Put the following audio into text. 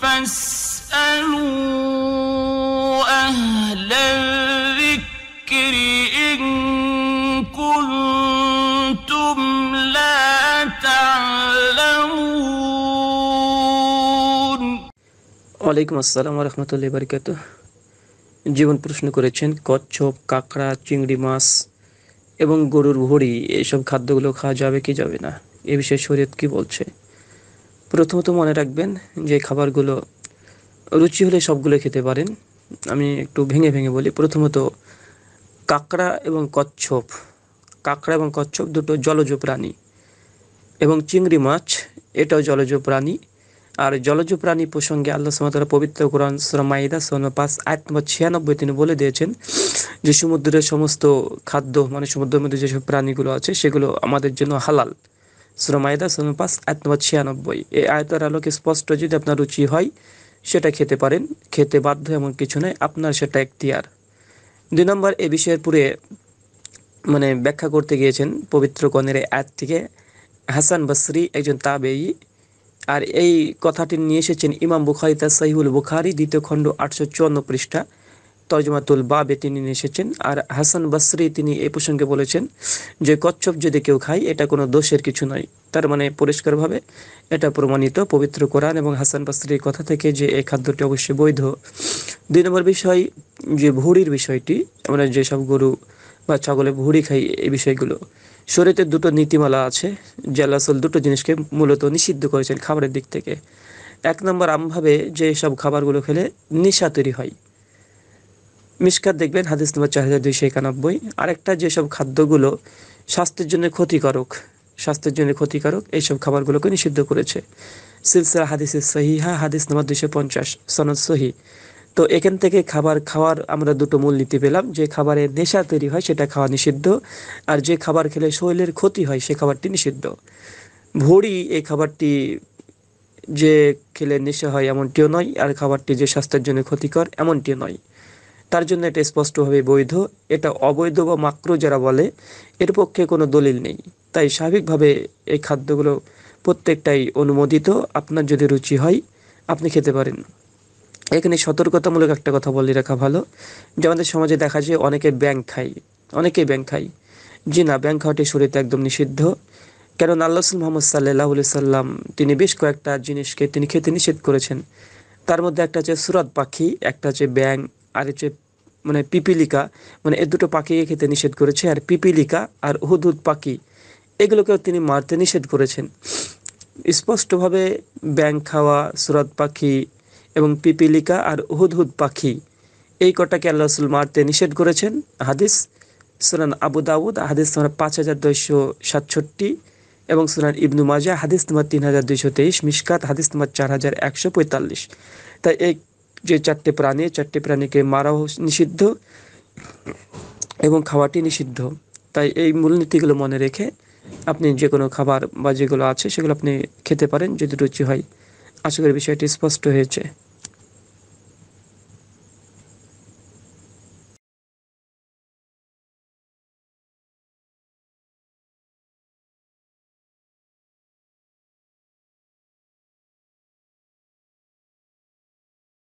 فاسألوا أهل الذكر إن كنتم لا تعلمون জীবন প্রশ্ন করেছেন কচ্ছপ কাঁকড়া চিংড়ি মাছ এবং গরুর ভড়ি এসব খাদ্যগুলো খাওয়া যাবে কি যাবে না এ বিষয়ে শরীয়ত কি বলছে প্রথমত মনে রাখবেন যে খাবারগুলো রুচি হলে সবগুলো খেতে পারেন আমি একটু ভেঙে ভেঙে বলি প্রথমত কাঁকড়া এবং কচ্ছপ কাঁকড়া এবং কচ্ছপ দুটো জলজ প্রাণী এবং চিংড়ি মাছ এটাও জলজ প্রাণী আর জলজ প্রাণী প্রসঙ্গে আল্লাহ সুমতলা পবিত্র কোরআন সুরামাইদা সোনা পাঁচ আট নম্বর ছিয়ানব্বই তিনি বলে দিয়েছেন যে সমুদ্রের সমস্ত খাদ্য মানে সমুদ্রের মধ্যে যেসব প্রাণীগুলো আছে সেগুলো আমাদের জন্য হালাল শ্রমায়দা শ্রম পাঁচ আয়াত নম্বর ছিয়ানব্বই এই আয়তার আলোকে স্পষ্ট যদি আপনার রুচি হয় সেটা খেতে পারেন খেতে বাধ্য এমন কিছু নয় আপনার সেটা এখতিয়ার দুই নম্বর এ বিষয়ের পুরে মানে ব্যাখ্যা করতে গিয়েছেন পবিত্র কনের আয়াত থেকে হাসান বসরি একজন তাবেই আর এই কথাটি নিয়ে এসেছেন ইমাম বুখারি তা সহিউল বুখারি দ্বিতীয় খণ্ড আটশো চুয়ান্ন পৃষ্ঠা তর্জমাতুল বাবে তিনি এসেছেন আর হাসান বাসরি তিনি এ প্রসঙ্গে বলেছেন যে কচ্ছপ যদি কেউ খায় এটা কোনো দোষের কিছু নয় তার মানে পরিষ্কারভাবে এটা প্রমাণিত পবিত্র কোরআন এবং হাসান বাসরির কথা থেকে যে এই খাদ্যটি অবশ্যই বৈধ দুই নম্বর বিষয় যে ভুড়ির বিষয়টি আমরা যেসব গরু বা ছাগলে ভুড়ি খাই এই বিষয়গুলো শরীরের দুটো নীতিমালা আছে জেলাসল দুটো জিনিসকে মূলত নিষিদ্ধ করেছেন খাবারের দিক থেকে এক নম্বর আমভাবে যে সব খাবারগুলো খেলে নেশা তৈরি হয় মিসকাত দেখবেন হাদিস নম্বর চার হাজার দুইশো একানব্বই আরেকটা যেসব খাদ্যগুলো স্বাস্থ্যের জন্য ক্ষতিকারক স্বাস্থ্যের জন্য ক্ষতিকারক এইসব খাবারগুলোকে নিষিদ্ধ করেছে সিলসিলা হাদিস হ্যাঁ হাদিস নম্বর দুইশো পঞ্চাশ সনদ সহি তো এখান থেকে খাবার খাওয়ার আমরা দুটো মূল নীতি পেলাম যে খাবারে নেশা তৈরি হয় সেটা খাওয়া নিষিদ্ধ আর যে খাবার খেলে শরীরের ক্ষতি হয় সে খাবারটি নিষিদ্ধ ভড়ি এই খাবারটি যে খেলে নেশা হয় এমনটিও নয় আর খাবারটি যে স্বাস্থ্যের জন্য ক্ষতিকর এমনটিও নয় তার জন্য এটা স্পষ্টভাবে বৈধ এটা অবৈধ বা মাক্র যারা বলে এর পক্ষে কোনো দলিল নেই তাই স্বাভাবিকভাবে এই খাদ্যগুলো প্রত্যেকটাই অনুমোদিত আপনার যদি রুচি হয় আপনি খেতে পারেন এখানে সতর্কতামূলক একটা কথা বলে রাখা ভালো যে আমাদের সমাজে দেখা যায় অনেকে ব্যাংক খায় অনেকে ব্যাংক খায় জি না ব্যাংক খাওয়াটি শরীরতে একদম নিষিদ্ধ কেন আল্লাহ মোহাম্মদ সাল্লাহ সাল্লাম তিনি বেশ কয়েকটা জিনিসকে তিনি খেতে নিষেধ করেছেন তার মধ্যে একটা হচ্ছে সুরাত পাখি একটা হচ্ছে ব্যাংক আর হচ্ছে মানে পিপিলিকা মানে এ দুটো পাখিকে খেতে নিষেধ করেছে আর পিপিলিকা আর হুদুদ পাখি এগুলোকেও তিনি মারতে নিষেধ করেছেন স্পষ্টভাবে ব্যাং খাওয়া সুরাত পাখি এবং পিপিলিকা আর হুদহুদ পাখি এই কটাকে আল্লাহ রসুল মারতে নিষেধ করেছেন হাদিস সুরান আবু দাউদ হাদিস নম্বর পাঁচ হাজার দুইশো সাতষট্টি এবং সুরান ইবনু মাজা হাদিস নম্বর তিন হাজার দুইশো তেইশ মিসকাত হাদিস নম্বর চার হাজার একশো পঁয়তাল্লিশ তাই এই যে চারটে প্রাণী চারটে প্রাণীকে মারাও নিষিদ্ধ এবং খাওয়াটি নিষিদ্ধ তাই এই মূলনীতিগুলো মনে রেখে আপনি যে কোনো খাবার বা যেগুলো আছে সেগুলো আপনি খেতে পারেন যদি রুচি হয় আশা করি বিষয়টি স্পষ্ট হয়েছে